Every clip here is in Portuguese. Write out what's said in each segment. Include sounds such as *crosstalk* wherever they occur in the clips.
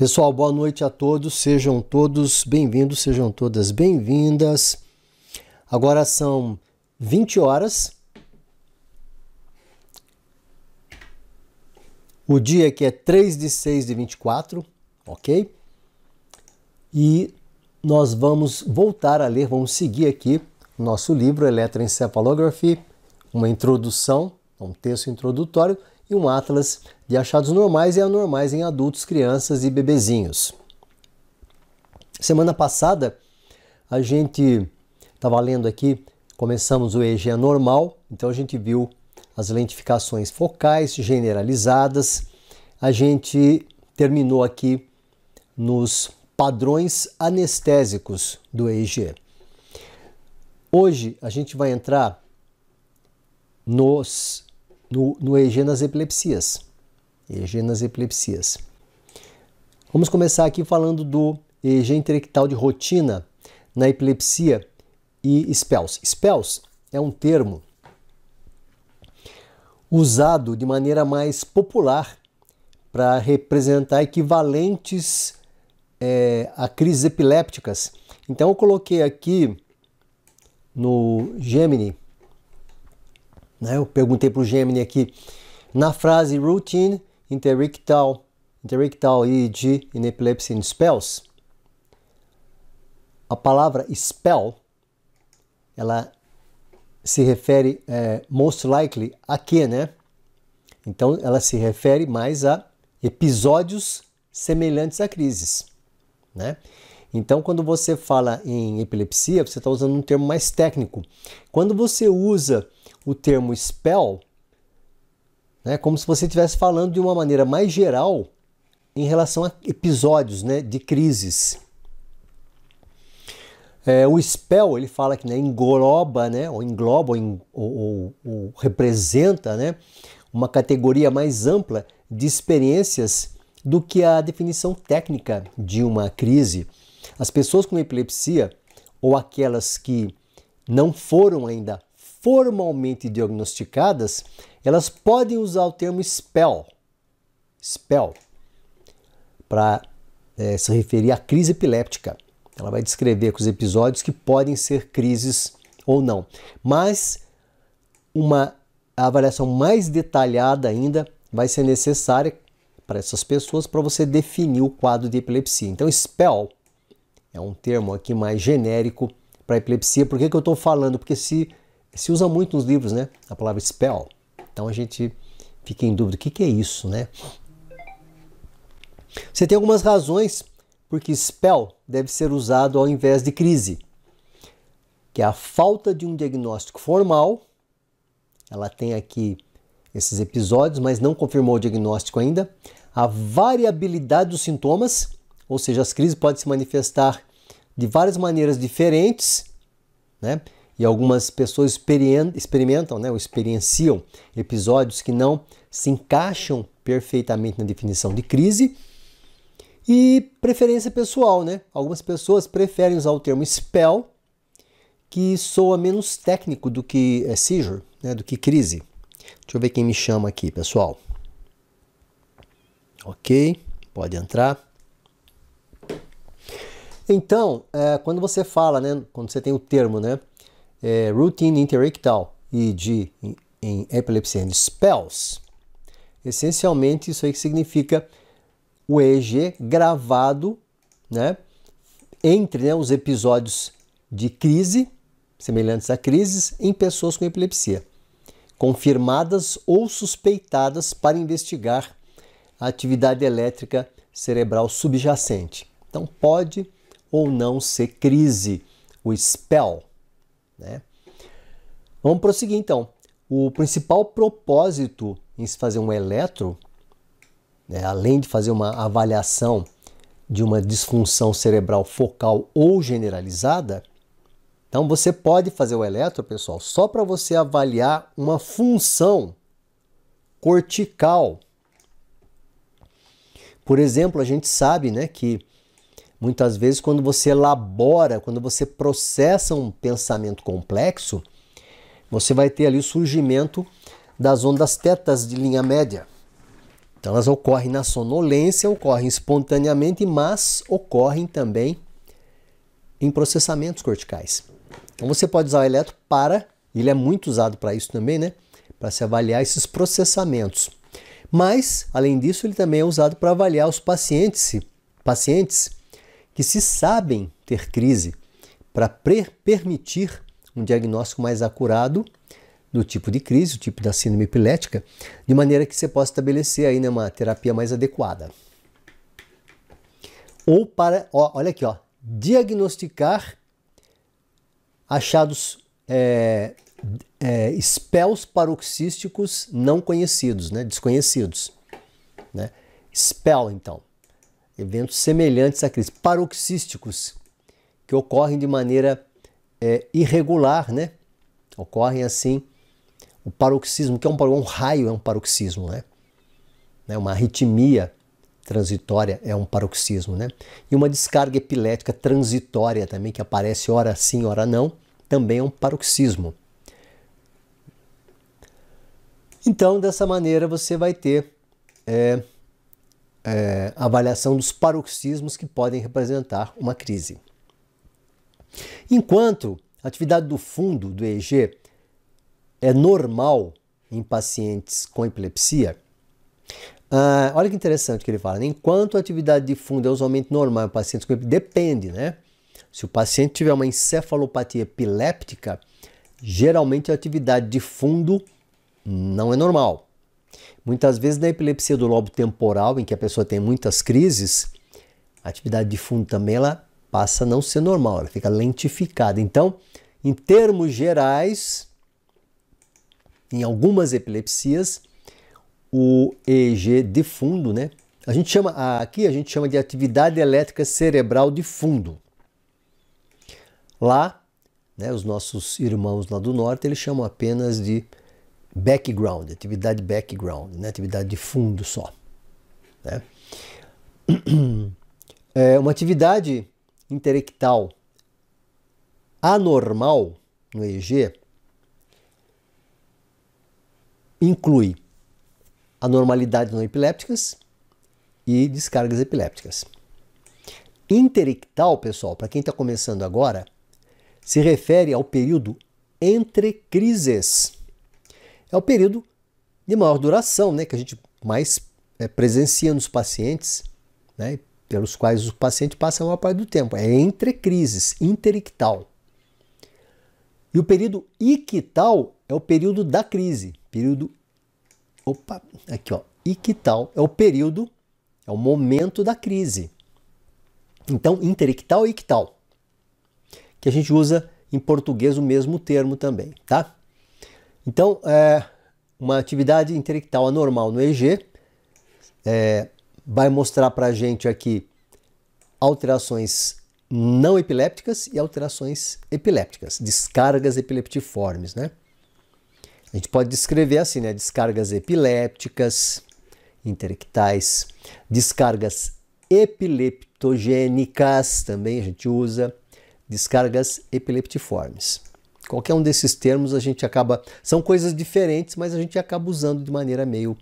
Pessoal, boa noite a todos, sejam todos bem-vindos, sejam todas bem-vindas. Agora são 20 horas. O dia que é 3 de 6 de 24, ok? E nós vamos voltar a ler, vamos seguir aqui nosso livro Electroencephalography, uma introdução, um texto introdutório, e um atlas de achados normais e anormais em adultos, crianças e bebezinhos. Semana passada a gente estava lendo aqui, começamos o EG normal, então a gente viu as lentificações focais generalizadas. A gente terminou aqui nos padrões anestésicos do EEG. Hoje a gente vai entrar nos no, no EG nas epilepsias. EG nas epilepsias. Vamos começar aqui falando do EEG intelectal de rotina na epilepsia e SPELS. SPELS é um termo usado de maneira mais popular para representar equivalentes é, a crises epilépticas. Então eu coloquei aqui no Gemini né? Eu perguntei para o Gemini aqui, na frase routine interictal, interictal EEG in epilepsy and spells, a palavra spell, ela se refere é, most likely a quê, né? Então ela se refere mais a episódios semelhantes a crises, né? Então, quando você fala em epilepsia, você está usando um termo mais técnico. Quando você usa o termo spell, né, como se você estivesse falando de uma maneira mais geral em relação a episódios né, de crises. É, o spell, ele fala que né, engloba, né, ou engloba, ou, ou, ou, ou representa né, uma categoria mais ampla de experiências do que a definição técnica de uma crise. As pessoas com epilepsia ou aquelas que não foram ainda formalmente diagnosticadas, elas podem usar o termo spell, spell, para é, se referir à crise epiléptica. Ela vai descrever os episódios que podem ser crises ou não. Mas uma avaliação mais detalhada ainda vai ser necessária para essas pessoas para você definir o quadro de epilepsia. Então, spell é um termo aqui mais genérico para epilepsia. Por que, que eu estou falando? Porque se, se usa muito nos livros, né? A palavra spell. Então a gente fica em dúvida: o que, que é isso, né? Você tem algumas razões porque spell deve ser usado ao invés de crise, que é a falta de um diagnóstico formal. Ela tem aqui esses episódios, mas não confirmou o diagnóstico ainda. A variabilidade dos sintomas, ou seja, as crises podem se manifestar de várias maneiras diferentes, né? E algumas pessoas experimentam, né, ou experienciam episódios que não se encaixam perfeitamente na definição de crise. E preferência pessoal, né? Algumas pessoas preferem usar o termo spell, que soa menos técnico do que é, seizure, né, do que crise. Deixa eu ver quem me chama aqui, pessoal. Ok, pode entrar. Então, é, quando você fala, né, quando você tem o termo né, é, routine interictal e de em, epilepsia and spells, essencialmente isso aí significa o EEG gravado né, entre né, os episódios de crise, semelhantes a crises, em pessoas com epilepsia, confirmadas ou suspeitadas para investigar a atividade elétrica cerebral subjacente. Então, pode ou não ser crise, o spell. Né? Vamos prosseguir então. O principal propósito em se fazer um eletro, né, além de fazer uma avaliação de uma disfunção cerebral focal ou generalizada, então você pode fazer o eletro, pessoal, só para você avaliar uma função cortical. Por exemplo, a gente sabe né, que Muitas vezes, quando você elabora, quando você processa um pensamento complexo, você vai ter ali o surgimento das ondas tetas de linha média. Então, elas ocorrem na sonolência, ocorrem espontaneamente, mas ocorrem também em processamentos corticais. Então, você pode usar o eletro para, ele é muito usado para isso também, né? Para se avaliar esses processamentos. Mas, além disso, ele também é usado para avaliar os pacientes, pacientes que se sabem ter crise para permitir um diagnóstico mais acurado do tipo de crise, o tipo da síndrome epilética, de maneira que você possa estabelecer aí né, uma terapia mais adequada. Ou para, ó, olha aqui, ó, diagnosticar achados é, é, spells paroxísticos não conhecidos, né, desconhecidos. Né? Spell, então, eventos semelhantes à crise, paroxísticos, que ocorrem de maneira é, irregular, né? Ocorrem assim, o paroxismo, que é um, um raio, é um paroxismo, né? né? Uma arritmia transitória é um paroxismo, né? E uma descarga epilética transitória também, que aparece hora sim, hora não, também é um paroxismo. Então, dessa maneira, você vai ter é, é, avaliação dos paroxismos que podem representar uma crise. Enquanto a atividade do fundo do EEG é normal em pacientes com epilepsia, ah, olha que interessante que ele fala. Né? Enquanto a atividade de fundo é usualmente normal em pacientes com epilepsia, depende, né? Se o paciente tiver uma encefalopatia epiléptica, geralmente a atividade de fundo não é normal. Muitas vezes na epilepsia do lobo temporal, em que a pessoa tem muitas crises, a atividade de fundo também ela passa a não ser normal, ela fica lentificada. Então, em termos gerais, em algumas epilepsias, o EEG de fundo, né? A gente chama aqui a gente chama de atividade elétrica cerebral de fundo. Lá, né, os nossos irmãos lá do norte, eles chamam apenas de background, atividade background, né? atividade de fundo só. Né? *clears throat* É uma atividade intelectual anormal no EEG inclui anormalidades não epilépticas e descargas epilépticas. Interectal, pessoal, para quem está começando agora, se refere ao período entre crises é o período de maior duração, né, que a gente mais é, presencia nos pacientes, né, pelos quais o paciente passa a maior parte do tempo. É entre crises, interictal. E o período ictal é o período da crise. Período. Opa, aqui ó. Ictal é o período, é o momento da crise. Então, interictal e ictal. Que a gente usa em português o mesmo termo também, tá? Então, é, uma atividade intelectal anormal no EG é, vai mostrar para a gente aqui alterações não epilépticas e alterações epilépticas, descargas epileptiformes, né? A gente pode descrever assim, né? Descargas epilépticas, interictais, descargas epileptogênicas também a gente usa, descargas epileptiformes. Qualquer um desses termos a gente acaba. São coisas diferentes, mas a gente acaba usando de maneira meio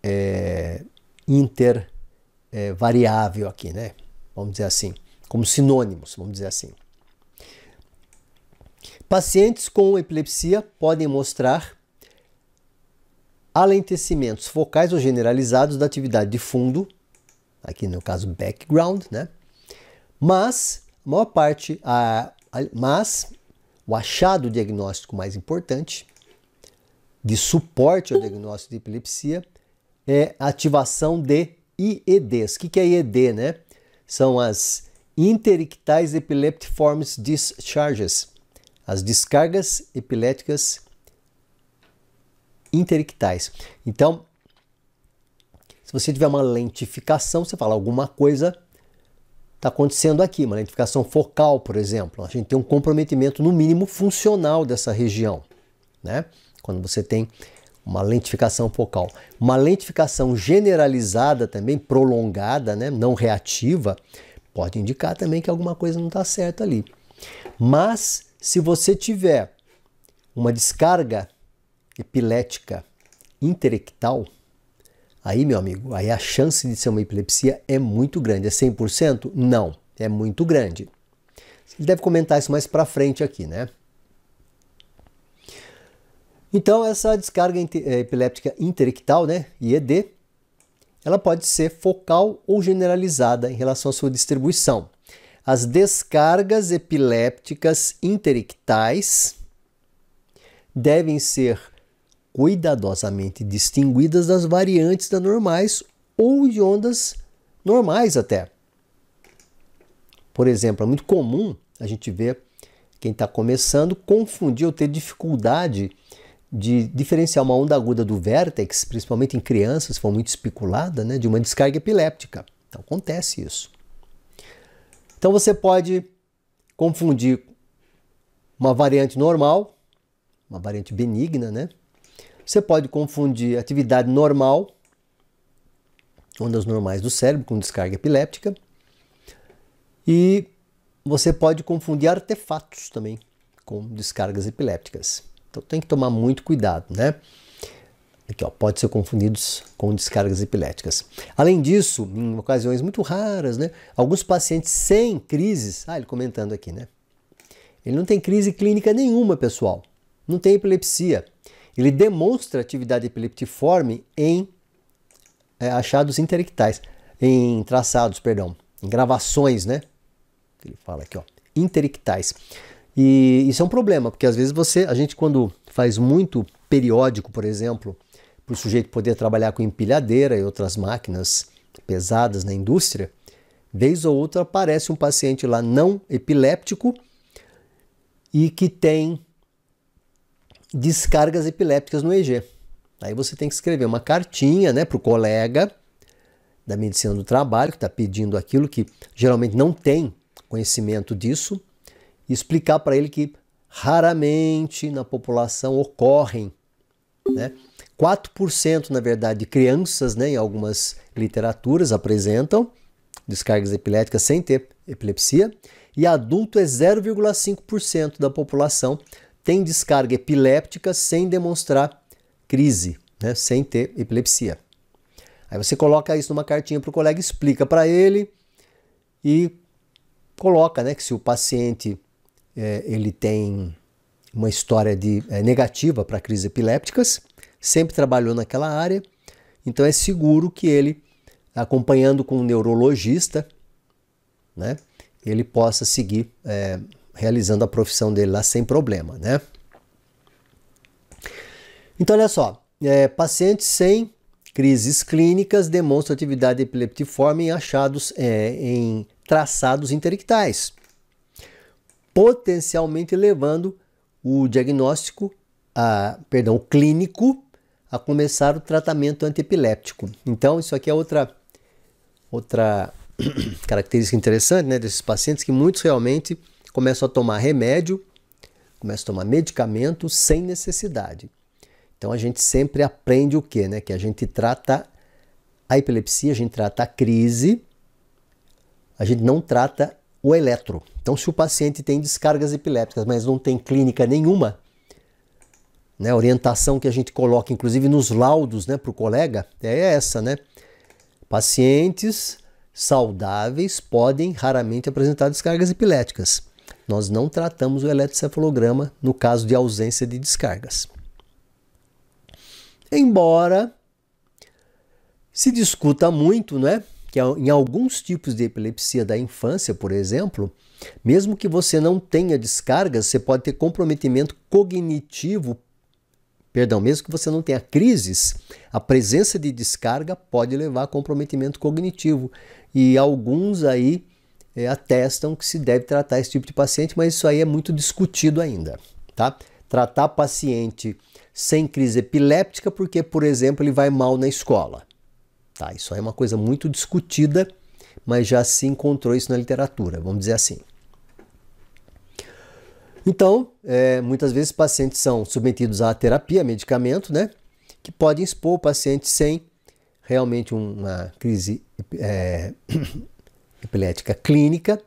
é, intervariável é, aqui, né? Vamos dizer assim. Como sinônimos, vamos dizer assim. Pacientes com epilepsia podem mostrar alentecimentos focais ou generalizados da atividade de fundo, aqui no caso background, né? Mas maior parte, a, a mas o achado diagnóstico mais importante, de suporte ao diagnóstico de epilepsia, é a ativação de IEDs. O que é IED, né? São as interictais epileptiformes discharges, as descargas epiléticas interictais. Então, se você tiver uma lentificação, você fala alguma coisa está acontecendo aqui, uma lentificação focal, por exemplo. A gente tem um comprometimento, no mínimo, funcional dessa região, né? Quando você tem uma lentificação focal. Uma lentificação generalizada também, prolongada, né? não reativa, pode indicar também que alguma coisa não está certa ali. Mas se você tiver uma descarga epilética interectal, Aí, meu amigo, aí a chance de ser uma epilepsia é muito grande. É 100%? Não, é muito grande. Ele deve comentar isso mais para frente aqui, né? Então, essa descarga eh, epiléptica interictal, né, IED, ela pode ser focal ou generalizada em relação à sua distribuição. As descargas epilépticas interictais devem ser cuidadosamente distinguidas das variantes da normais ou de ondas normais até. Por exemplo, é muito comum a gente ver quem está começando confundir ou ter dificuldade de diferenciar uma onda aguda do vértex, principalmente em crianças, se for muito especulada, né, de uma descarga epiléptica. Então, acontece isso. Então você pode confundir uma variante normal, uma variante benigna, né, você pode confundir atividade normal, ondas normais do cérebro, com descarga epiléptica, e você pode confundir artefatos também com descargas epilépticas. Então tem que tomar muito cuidado, né? Aqui, ó, pode ser confundidos com descargas epiléticas. Além disso, em ocasiões muito raras, né, alguns pacientes sem crises, ah, ele comentando aqui, né? Ele não tem crise clínica nenhuma, pessoal. Não tem epilepsia ele demonstra atividade epileptiforme em é, achados interictais, em traçados, perdão, em gravações, né? Ele fala aqui, ó, interictais. E isso é um problema, porque às vezes você, a gente quando faz muito periódico, por exemplo, para o sujeito poder trabalhar com empilhadeira e outras máquinas pesadas na indústria, vez ou outra aparece um paciente lá não epiléptico e que tem descargas epilépticas no EG. Aí você tem que escrever uma cartinha né, para o colega da medicina do trabalho, que está pedindo aquilo, que geralmente não tem conhecimento disso, e explicar para ele que raramente na população ocorrem. Né? 4%, na verdade, de crianças, né, em algumas literaturas, apresentam descargas epiléticas sem ter epilepsia, e adulto é 0,5% da população tem descarga epiléptica sem demonstrar crise, né? sem ter epilepsia. Aí você coloca isso numa cartinha para o colega, explica para ele e coloca né, que se o paciente é, ele tem uma história de, é, negativa para crises epilépticas, sempre trabalhou naquela área, então é seguro que ele, acompanhando com um neurologista, né, ele possa seguir é, realizando a profissão dele lá sem problema, né? Então, olha só, é, pacientes sem crises clínicas demonstram atividade epileptiforme em achados é, em traçados interictais, potencialmente levando o diagnóstico, a, perdão, o clínico a começar o tratamento antiepiléptico. Então, isso aqui é outra, outra *clears throat* característica interessante né, desses pacientes que muitos realmente começam a tomar remédio, começam a tomar medicamento sem necessidade. Então a gente sempre aprende o quê? Né? Que a gente trata a epilepsia, a gente trata a crise, a gente não trata o eletro. Então, se o paciente tem descargas epilépticas, mas não tem clínica nenhuma, né, a orientação que a gente coloca, inclusive nos laudos né, para o colega, é essa, né? Pacientes saudáveis podem raramente apresentar descargas epiléticas. Nós não tratamos o eletrocefalograma no caso de ausência de descargas. Embora se discuta muito, né? Que em alguns tipos de epilepsia da infância, por exemplo, mesmo que você não tenha descargas, você pode ter comprometimento cognitivo. Perdão, mesmo que você não tenha crises, a presença de descarga pode levar a comprometimento cognitivo. E alguns aí é, atestam que se deve tratar esse tipo de paciente, mas isso aí é muito discutido ainda, tá? Tratar paciente sem crise epiléptica porque, por exemplo, ele vai mal na escola, tá? Isso aí é uma coisa muito discutida, mas já se encontrou isso na literatura, vamos dizer assim. Então, é, muitas vezes pacientes são submetidos à terapia, medicamento, né? Que podem expor o paciente sem realmente uma crise é, epilética clínica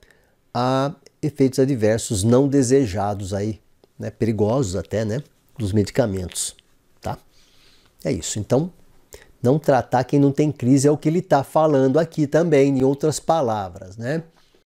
a efeitos adversos não desejados aí, né, perigosos até, né, dos medicamentos, tá? É isso. Então, não tratar quem não tem crise é o que ele está falando aqui também, em outras palavras, né?